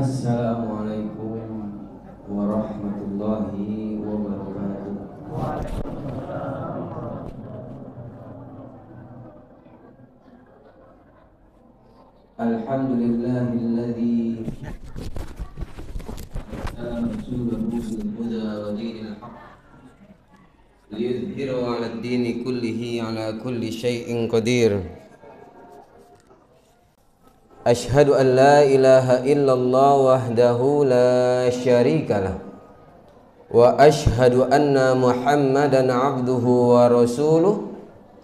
السلام عليكم ورحمة الله وبركاته الحمد لله الذي رسوله بالهدى ودين الحق ليظهره على الدين كله على كل شيء قدير Ashadu an la ilaha illallah wahdahu la sharika Wa ashadu anna muhammadan abduhu wa rasuluh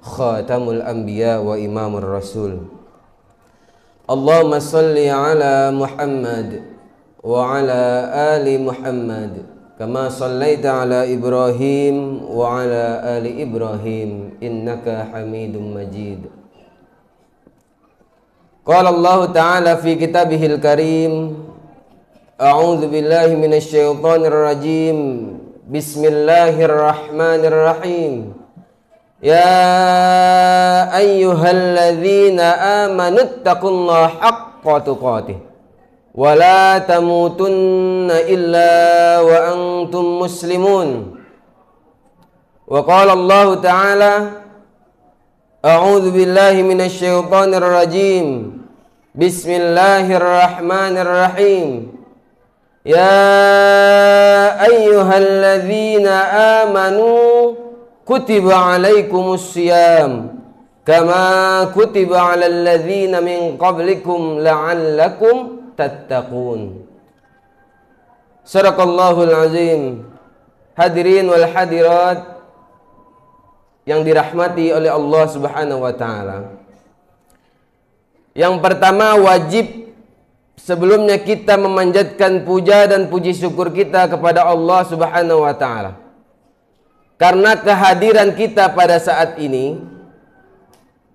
Khatamul anbiya wa imamul rasul Allahumma salli ala muhammad Wa ala ali muhammad Kama sallaita ala ibrahim Wa ala ali ibrahim Innaka hamidun majid Qala Allah Ta'ala fi kitabihil karim A'udzu billahi minasyaitonir rajim Bismillahirrahmanirrahim Ya ayyuhalladzina amanu taqullaha haqqa tuqatih tamutunna illa wa antum muslimun Wa Allah Ta'ala أعوذ بالله من الشيطان الرجيم بسم الله الرحمن الرحيم يا أيها الذين آمنوا كتب عليكم الصيام كما كتب على الذين من قبلكم لعلكم تتقون صدق الله العظيم hadirin wal yang dirahmati oleh Allah Subhanahu wa taala. Yang pertama wajib sebelumnya kita memanjatkan puja dan puji syukur kita kepada Allah Subhanahu wa taala. Karena kehadiran kita pada saat ini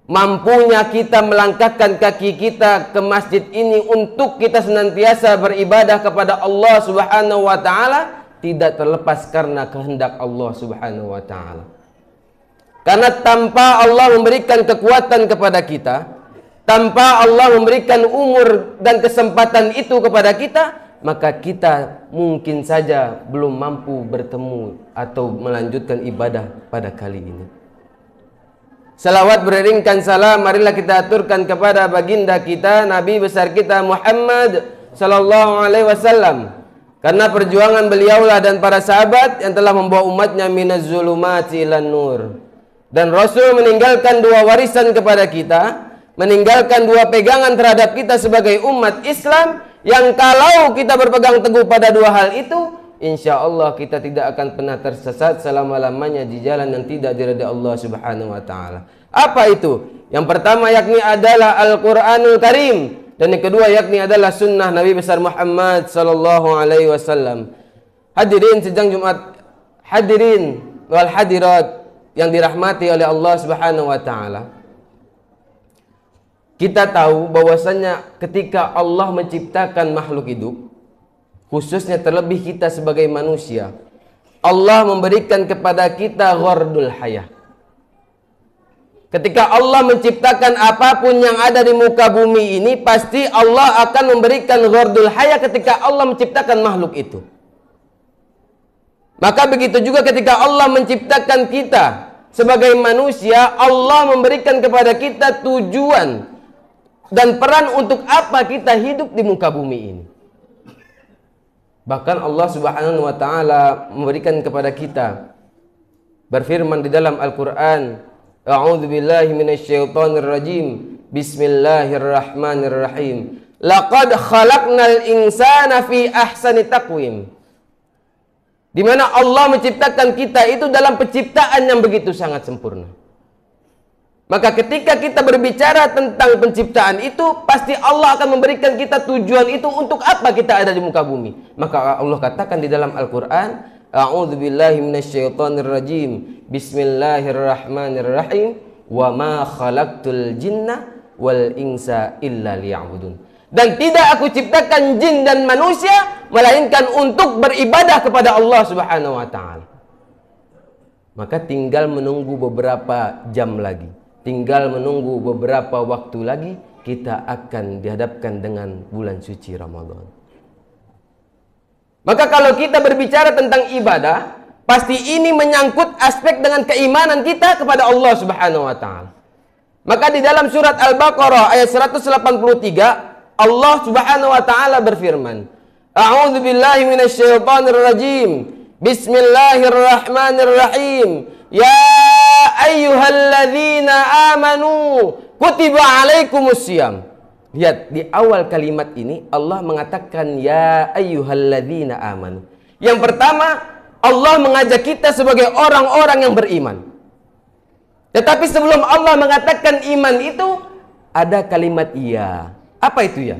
mampunya kita melangkahkan kaki kita ke masjid ini untuk kita senantiasa beribadah kepada Allah Subhanahu wa taala tidak terlepas karena kehendak Allah Subhanahu wa taala. Karena tanpa Allah memberikan kekuatan kepada kita, tanpa Allah memberikan umur dan kesempatan itu kepada kita, maka kita mungkin saja belum mampu bertemu atau melanjutkan ibadah pada kali ini. Salawat beriringkan salam marilah kita aturkan kepada baginda kita Nabi besar kita Muhammad sallallahu alaihi wasallam karena perjuangan beliaulah dan para sahabat yang telah membawa umatnya minaz zulumati nur dan Rasul meninggalkan dua warisan kepada kita, meninggalkan dua pegangan terhadap kita sebagai umat Islam yang kalau kita berpegang teguh pada dua hal itu, insya Allah kita tidak akan pernah tersesat selama-lamanya di jalan yang tidak diridai Allah Subhanahu wa taala. Apa itu? Yang pertama yakni adalah Al-Qur'anul Karim dan yang kedua yakni adalah sunnah Nabi besar Muhammad sallallahu alaihi wasallam. Hadirin sejang Jumat, hadirin wal hadirat yang dirahmati oleh Allah Subhanahu wa taala. Kita tahu bahwasanya ketika Allah menciptakan makhluk hidup, khususnya terlebih kita sebagai manusia, Allah memberikan kepada kita ghardul hayah. Ketika Allah menciptakan apapun yang ada di muka bumi ini, pasti Allah akan memberikan ghardul hayah ketika Allah menciptakan makhluk itu. Maka begitu juga ketika Allah menciptakan kita sebagai manusia, Allah memberikan kepada kita tujuan dan peran untuk apa kita hidup di muka bumi ini. Bahkan Allah Subhanahu wa taala memberikan kepada kita berfirman di dalam Al-Qur'an, "A'udzu billahi minasyaitonir rajim. Bismillahirrahmanirrahim. Laqad khalaqnal insana fi ahsani taqwim." Di mana Allah menciptakan kita itu dalam penciptaan yang begitu sangat sempurna. Maka ketika kita berbicara tentang penciptaan itu, pasti Allah akan memberikan kita tujuan itu untuk apa kita ada di muka bumi. Maka Allah katakan di dalam Al-Quran, A'udzu billahi minasyaitonir rajim. Bismillahirrahmanirrahim. Wa ma khalaqtul jinna wal insa illa liya'budun dan tidak aku ciptakan jin dan manusia melainkan untuk beribadah kepada Allah Subhanahu wa taala. Maka tinggal menunggu beberapa jam lagi, tinggal menunggu beberapa waktu lagi kita akan dihadapkan dengan bulan suci Ramadan. Maka kalau kita berbicara tentang ibadah, pasti ini menyangkut aspek dengan keimanan kita kepada Allah Subhanahu wa taala. Maka di dalam surat Al-Baqarah ayat 183 Allah Subhanahu wa taala berfirman, "A'udzu billahi minasyaitonir rajim. Bismillahirrahmanirrahim. Ya ayyuhalladzina amanu, kutiba alaikumusiyam." Lihat di awal kalimat ini Allah mengatakan ya ayyuhalladzina amanu. Yang pertama, Allah mengajak kita sebagai orang-orang yang beriman. Tetapi sebelum Allah mengatakan iman itu ada kalimat iya. Apa itu ya?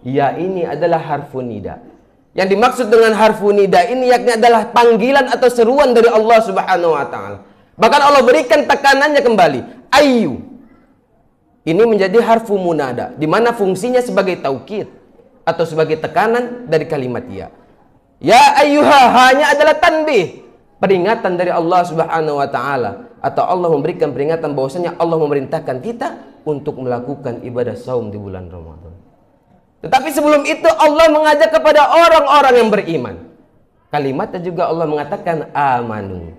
Ya ini adalah harfu nida. Yang dimaksud dengan harfu nida ini yakni adalah panggilan atau seruan dari Allah Subhanahu wa taala. Bahkan Allah berikan tekanannya kembali, ayu. Ini menjadi harfu munada di mana fungsinya sebagai taukid atau sebagai tekanan dari kalimat ya. Ya ayyuha hanya adalah tanbih, peringatan dari Allah Subhanahu wa taala atau Allah memberikan peringatan bahwasanya Allah memerintahkan kita untuk melakukan ibadah saum di bulan Ramadan. Tetapi sebelum itu Allah mengajak kepada orang-orang yang beriman. Kalimatnya juga Allah mengatakan amanu.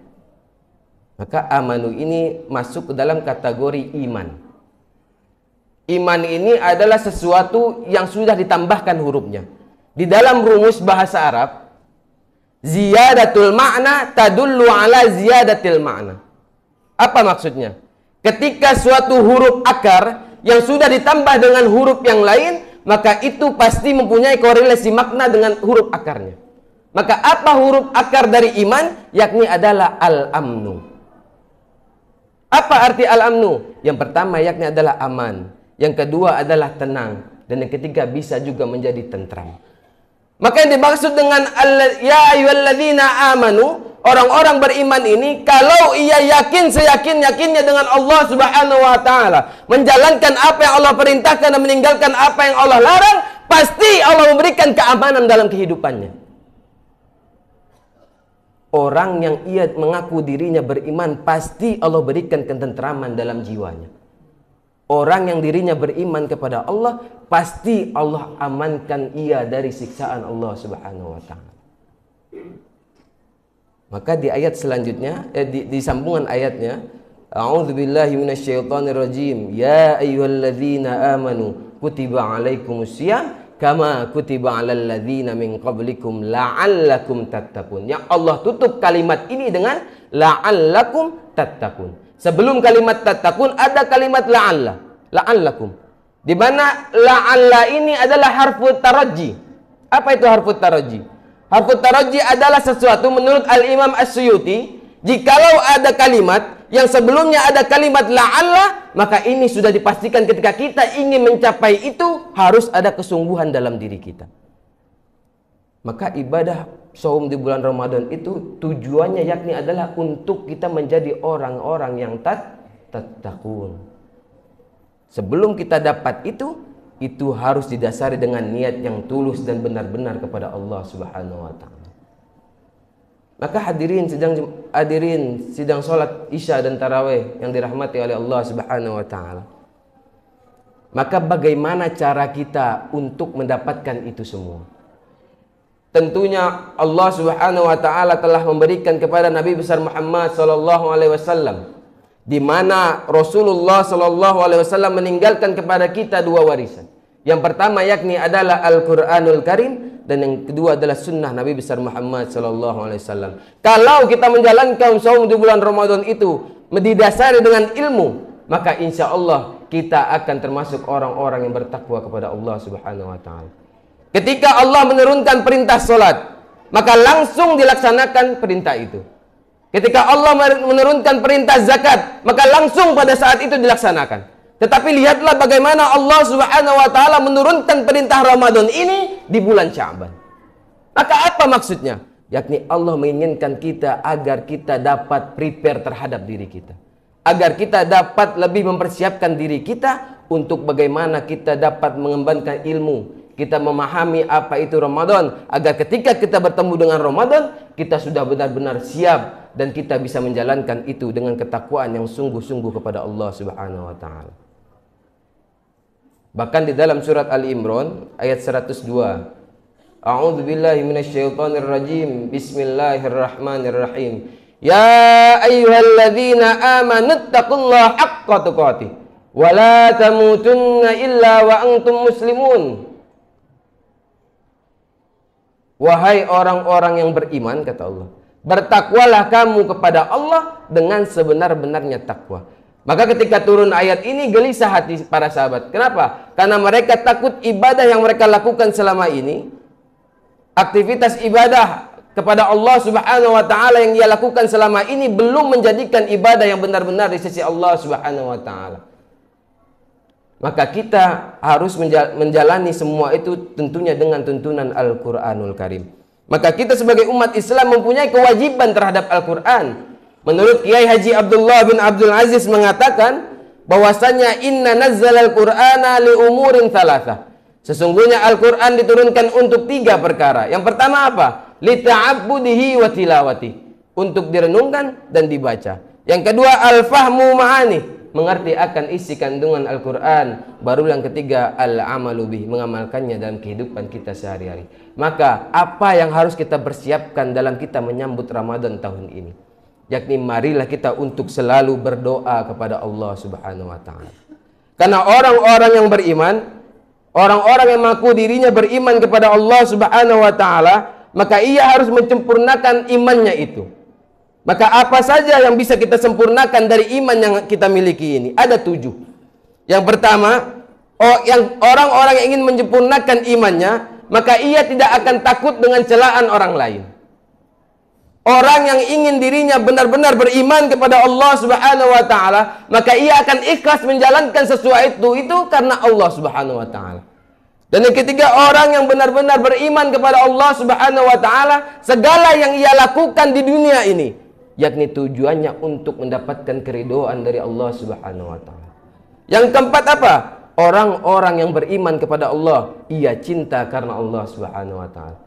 Maka amanu ini masuk ke dalam kategori iman. Iman ini adalah sesuatu yang sudah ditambahkan hurufnya. Di dalam rumus bahasa Arab, ziyadatul makna tadullu ala ziyadatil makna. Apa maksudnya? Ketika suatu huruf akar yang sudah ditambah dengan huruf yang lain, maka itu pasti mempunyai korelasi makna dengan huruf akarnya. Maka apa huruf akar dari iman? Yakni adalah al-amnu. Apa arti al-amnu? Yang pertama yakni adalah aman. Yang kedua adalah tenang. Dan yang ketiga bisa juga menjadi tentram. Maka yang dimaksud dengan ya ayyuhalladzina amanu, orang-orang beriman ini kalau ia yakin seyakin-yakinnya dengan Allah Subhanahu wa taala, menjalankan apa yang Allah perintahkan dan meninggalkan apa yang Allah larang, pasti Allah memberikan keamanan dalam kehidupannya. Orang yang ia mengaku dirinya beriman pasti Allah berikan ketentraman dalam jiwanya. Orang yang dirinya beriman kepada Allah, pasti Allah amankan ia dari siksaan Allah Subhanahu wa taala. Maka di ayat selanjutnya eh, di, di sambungan ayatnya, a'udzubillahi minasyaitonirrajim. Ya ayyuhalladzina amanu kutiba alaikumusiyam kama kutiba alal ladzina min qablikum la'allakum tattaqun. Yang Allah tutup kalimat ini dengan la'allakum tattaqun. Sebelum kalimat tattaqun ada kalimat la'alla. La'allakum. Di mana la'alla ini adalah harfu taraji. Apa itu harfu taraji? Harfu taraji adalah sesuatu menurut Al-Imam As-Suyuti, jikalau ada kalimat yang sebelumnya ada kalimat la'alla, maka ini sudah dipastikan ketika kita ingin mencapai itu harus ada kesungguhan dalam diri kita. Maka ibadah Saum di bulan Ramadan itu tujuannya yakni adalah untuk kita menjadi orang-orang yang tat tatakun. Sebelum kita dapat itu, itu harus didasari dengan niat yang tulus dan benar-benar kepada Allah Subhanahu wa taala. Maka hadirin sidang hadirin sidang salat Isya dan Tarawih yang dirahmati oleh Allah Subhanahu wa taala. Maka bagaimana cara kita untuk mendapatkan itu semua? tentunya Allah Subhanahu wa taala telah memberikan kepada Nabi besar Muhammad sallallahu alaihi wasallam di mana Rasulullah sallallahu alaihi wasallam meninggalkan kepada kita dua warisan. Yang pertama yakni adalah Al-Qur'anul Karim dan yang kedua adalah sunnah Nabi besar Muhammad sallallahu alaihi wasallam. Kalau kita menjalankan saum di bulan Ramadan itu didasari dengan ilmu, maka insya Allah kita akan termasuk orang-orang yang bertakwa kepada Allah Subhanahu wa taala. Ketika Allah menurunkan perintah solat, maka langsung dilaksanakan perintah itu. Ketika Allah menurunkan perintah zakat, maka langsung pada saat itu dilaksanakan. Tetapi lihatlah bagaimana Allah Subhanahu wa taala menurunkan perintah Ramadan ini di bulan Syaban. Maka apa maksudnya? Yakni Allah menginginkan kita agar kita dapat prepare terhadap diri kita agar kita dapat lebih mempersiapkan diri kita untuk bagaimana kita dapat mengembangkan ilmu, kita memahami apa itu Ramadan agar ketika kita bertemu dengan Ramadan kita sudah benar-benar siap dan kita bisa menjalankan itu dengan ketakwaan yang sungguh-sungguh kepada Allah Subhanahu wa taala. Bahkan di dalam surat Ali Imran ayat 102 A'udzu billahi minasyaitonir rajim Bismillahirrahmanirrahim Ya ayyuhalladzina amanuttaqullaha haqqa tuqatih wa la tamutunna illa wa antum muslimun Wahai orang-orang yang beriman kata Allah, bertakwalah kamu kepada Allah dengan sebenar-benarnya takwa. Maka ketika turun ayat ini gelisah hati para sahabat. Kenapa? Karena mereka takut ibadah yang mereka lakukan selama ini, aktivitas ibadah kepada Allah Subhanahu wa taala yang ia lakukan selama ini belum menjadikan ibadah yang benar-benar di sisi Allah Subhanahu wa taala. Maka kita harus menjalani semua itu tentunya dengan tuntunan Al-Quranul Karim. Maka kita sebagai umat Islam mempunyai kewajiban terhadap Al-Quran. Menurut Kiai Haji Abdullah bin Abdul Aziz mengatakan bahwasanya inna nazzal al-Qur'ana li umurin thalatha. Sesungguhnya Al-Quran diturunkan untuk tiga perkara. Yang pertama apa? Lita'abudihi wa tilawati. Untuk direnungkan dan dibaca. Yang kedua, al-fahmu ma'ani mengerti akan isi kandungan Al-Quran baru yang ketiga al amal mengamalkannya dalam kehidupan kita sehari-hari maka apa yang harus kita persiapkan dalam kita menyambut Ramadan tahun ini yakni marilah kita untuk selalu berdoa kepada Allah Subhanahu wa taala karena orang-orang yang beriman orang-orang yang mengaku dirinya beriman kepada Allah Subhanahu wa taala maka ia harus mencempurnakan imannya itu maka apa saja yang bisa kita sempurnakan dari iman yang kita miliki ini? Ada tujuh. Yang pertama, oh, yang orang-orang yang ingin menyempurnakan imannya, maka ia tidak akan takut dengan celaan orang lain. Orang yang ingin dirinya benar-benar beriman kepada Allah Subhanahu wa taala, maka ia akan ikhlas menjalankan sesuai itu itu karena Allah Subhanahu wa taala. Dan yang ketiga orang yang benar-benar beriman kepada Allah Subhanahu wa taala, segala yang ia lakukan di dunia ini yakni tujuannya untuk mendapatkan keridoan dari Allah Subhanahu wa taala. Yang keempat apa? Orang-orang yang beriman kepada Allah, ia cinta karena Allah Subhanahu wa taala.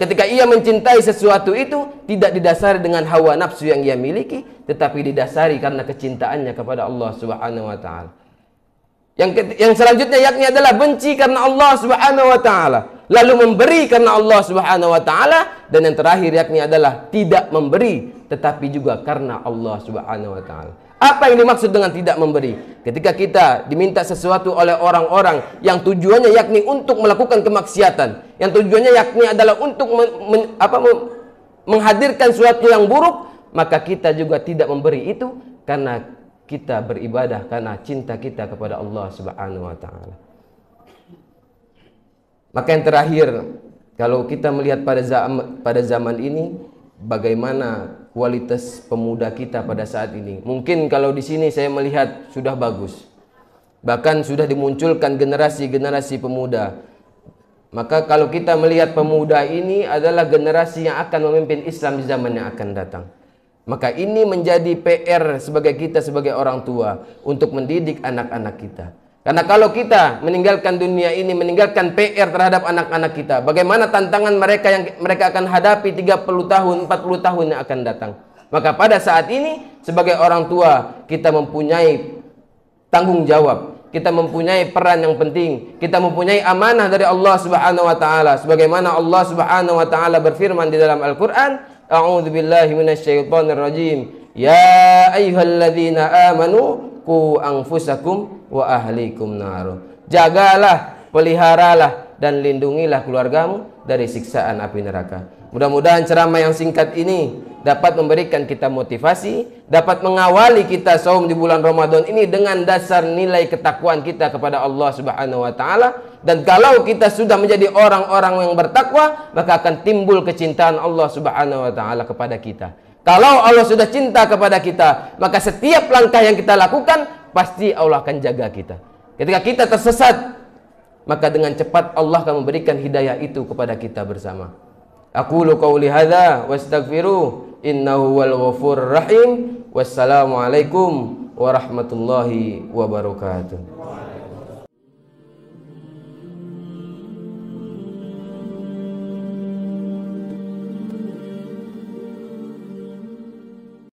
Ketika ia mencintai sesuatu itu tidak didasari dengan hawa nafsu yang ia miliki, tetapi didasari karena kecintaannya kepada Allah Subhanahu wa taala. Yang yang selanjutnya yakni adalah benci karena Allah Subhanahu wa taala lalu memberi karena Allah Subhanahu wa taala dan yang terakhir yakni adalah tidak memberi tetapi juga karena Allah Subhanahu wa taala. Apa yang dimaksud dengan tidak memberi? Ketika kita diminta sesuatu oleh orang-orang yang tujuannya yakni untuk melakukan kemaksiatan, yang tujuannya yakni adalah untuk men, men, apa, menghadirkan sesuatu yang buruk, maka kita juga tidak memberi itu karena kita beribadah karena cinta kita kepada Allah Subhanahu wa taala. Maka yang terakhir, kalau kita melihat pada zaman, pada zaman ini, bagaimana kualitas pemuda kita pada saat ini. Mungkin kalau di sini saya melihat sudah bagus. Bahkan sudah dimunculkan generasi-generasi pemuda. Maka kalau kita melihat pemuda ini adalah generasi yang akan memimpin Islam di zaman yang akan datang. Maka ini menjadi PR sebagai kita sebagai orang tua untuk mendidik anak-anak kita. Karena kalau kita meninggalkan dunia ini, meninggalkan PR terhadap anak-anak kita, bagaimana tantangan mereka yang mereka akan hadapi 30 tahun, 40 tahun yang akan datang. Maka pada saat ini sebagai orang tua kita mempunyai tanggung jawab, kita mempunyai peran yang penting, kita mempunyai amanah dari Allah Subhanahu wa taala sebagaimana Allah Subhanahu wa taala berfirman di dalam Al-Qur'an, "A'udzubillahi minasyaitonirrajim. Ya ayyuhalladzina amanu qu anfusakum wa ahlikum naru. Jagalah, peliharalah dan lindungilah keluargamu dari siksaan api neraka. Mudah-mudahan ceramah yang singkat ini dapat memberikan kita motivasi, dapat mengawali kita saum di bulan Ramadan ini dengan dasar nilai ketakwaan kita kepada Allah Subhanahu wa taala dan kalau kita sudah menjadi orang-orang yang bertakwa, maka akan timbul kecintaan Allah Subhanahu wa taala kepada kita. Kalau Allah sudah cinta kepada kita, maka setiap langkah yang kita lakukan pasti Allah akan jaga kita. Ketika kita tersesat, maka dengan cepat Allah akan memberikan hidayah itu kepada kita bersama. Aku qauli hadza wastaghfiru innahu wal ghafurur rahim. Wassalamualaikum warahmatullahi wabarakatuh.